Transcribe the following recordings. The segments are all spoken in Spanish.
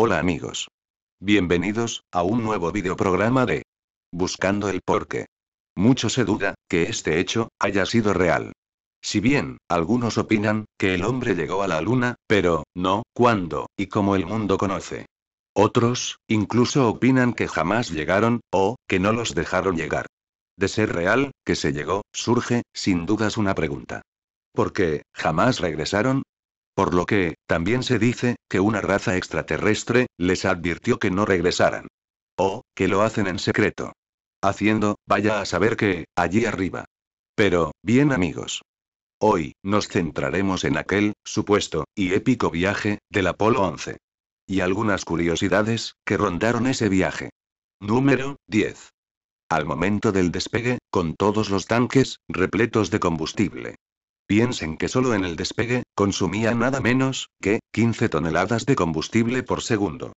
Hola amigos. Bienvenidos, a un nuevo videoprograma de Buscando el porqué. Mucho se duda, que este hecho, haya sido real. Si bien, algunos opinan, que el hombre llegó a la luna, pero, no, cuándo, y cómo el mundo conoce. Otros, incluso opinan que jamás llegaron, o, que no los dejaron llegar. De ser real, que se llegó, surge, sin dudas una pregunta. ¿Por qué, jamás regresaron? Por lo que, también se dice, que una raza extraterrestre, les advirtió que no regresaran. O, que lo hacen en secreto. Haciendo, vaya a saber que, allí arriba. Pero, bien amigos. Hoy, nos centraremos en aquel, supuesto, y épico viaje, del Apolo 11. Y algunas curiosidades, que rondaron ese viaje. Número 10. Al momento del despegue, con todos los tanques, repletos de combustible, Piensen que solo en el despegue, consumía nada menos que 15 toneladas de combustible por segundo.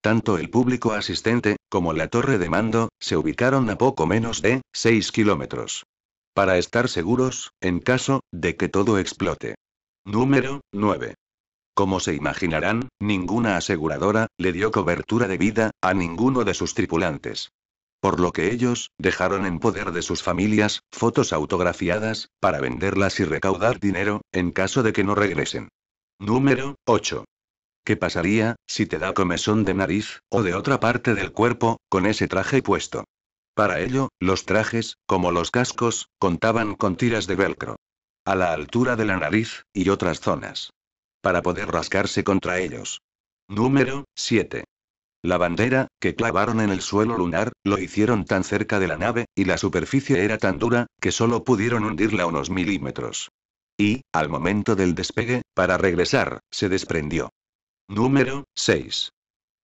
Tanto el público asistente, como la torre de mando, se ubicaron a poco menos de 6 kilómetros. Para estar seguros, en caso de que todo explote. Número 9. Como se imaginarán, ninguna aseguradora le dio cobertura de vida a ninguno de sus tripulantes. Por lo que ellos, dejaron en poder de sus familias, fotos autografiadas, para venderlas y recaudar dinero, en caso de que no regresen. Número 8. ¿Qué pasaría, si te da comezón de nariz, o de otra parte del cuerpo, con ese traje puesto? Para ello, los trajes, como los cascos, contaban con tiras de velcro. A la altura de la nariz, y otras zonas. Para poder rascarse contra ellos. Número 7. La bandera, que clavaron en el suelo lunar, lo hicieron tan cerca de la nave, y la superficie era tan dura, que solo pudieron hundirla unos milímetros. Y, al momento del despegue, para regresar, se desprendió. Número 6.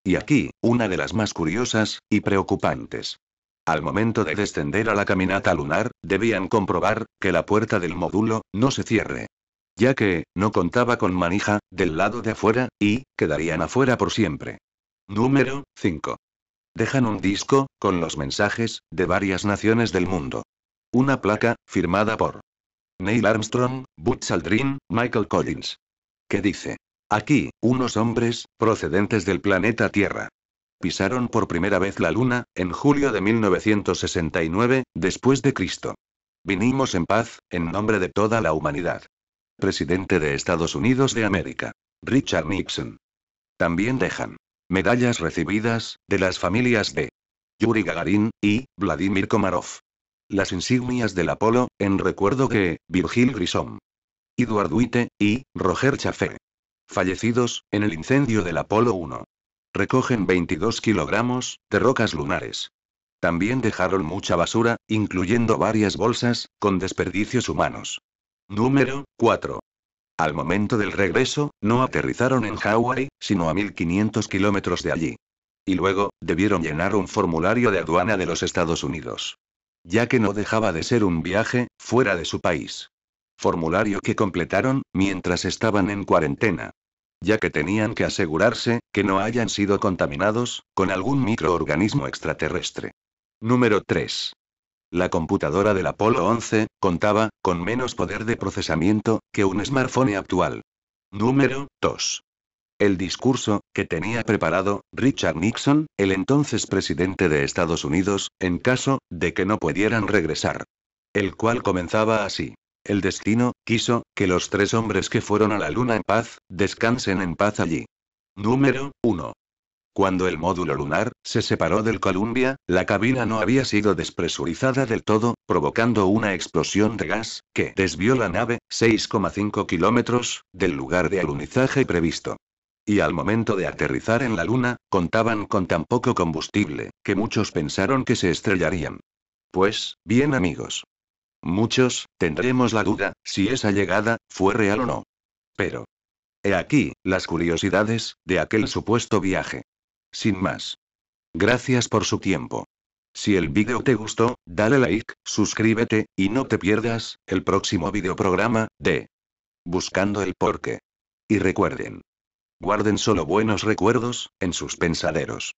Y aquí, una de las más curiosas, y preocupantes. Al momento de descender a la caminata lunar, debían comprobar que la puerta del módulo no se cierre. Ya que, no contaba con manija, del lado de afuera, y, quedarían afuera por siempre. Número 5. Dejan un disco, con los mensajes, de varias naciones del mundo. Una placa, firmada por Neil Armstrong, Butch Aldrin, Michael Collins. Que dice, aquí, unos hombres, procedentes del planeta Tierra. Pisaron por primera vez la Luna, en julio de 1969, después de Cristo. Vinimos en paz, en nombre de toda la humanidad. Presidente de Estados Unidos de América. Richard Nixon. También dejan. Medallas recibidas, de las familias de Yuri Gagarin, y Vladimir Komarov. Las insignias del Apolo, en recuerdo que, Virgil Grissom. Eduard Witte, y, Roger Chaffee. Fallecidos, en el incendio del Apolo 1. Recogen 22 kilogramos, de rocas lunares. También dejaron mucha basura, incluyendo varias bolsas, con desperdicios humanos. Número 4. Al momento del regreso, no aterrizaron en Hawái, sino a 1500 kilómetros de allí. Y luego, debieron llenar un formulario de aduana de los Estados Unidos. Ya que no dejaba de ser un viaje, fuera de su país. Formulario que completaron, mientras estaban en cuarentena. Ya que tenían que asegurarse, que no hayan sido contaminados, con algún microorganismo extraterrestre. Número 3. La computadora del Apolo 11 contaba con menos poder de procesamiento que un smartphone actual. Número 2. El discurso que tenía preparado Richard Nixon, el entonces presidente de Estados Unidos, en caso de que no pudieran regresar. El cual comenzaba así. El destino quiso que los tres hombres que fueron a la luna en paz descansen en paz allí. Número 1. Cuando el módulo lunar se separó del Columbia, la cabina no había sido despresurizada del todo, provocando una explosión de gas, que desvió la nave, 6,5 kilómetros, del lugar de alunizaje previsto. Y al momento de aterrizar en la Luna, contaban con tan poco combustible, que muchos pensaron que se estrellarían. Pues, bien amigos. Muchos, tendremos la duda, si esa llegada, fue real o no. Pero. He aquí, las curiosidades, de aquel supuesto viaje. Sin más. Gracias por su tiempo. Si el vídeo te gustó, dale like, suscríbete, y no te pierdas, el próximo videoprograma, de Buscando el porqué. Y recuerden. Guarden solo buenos recuerdos, en sus pensaderos.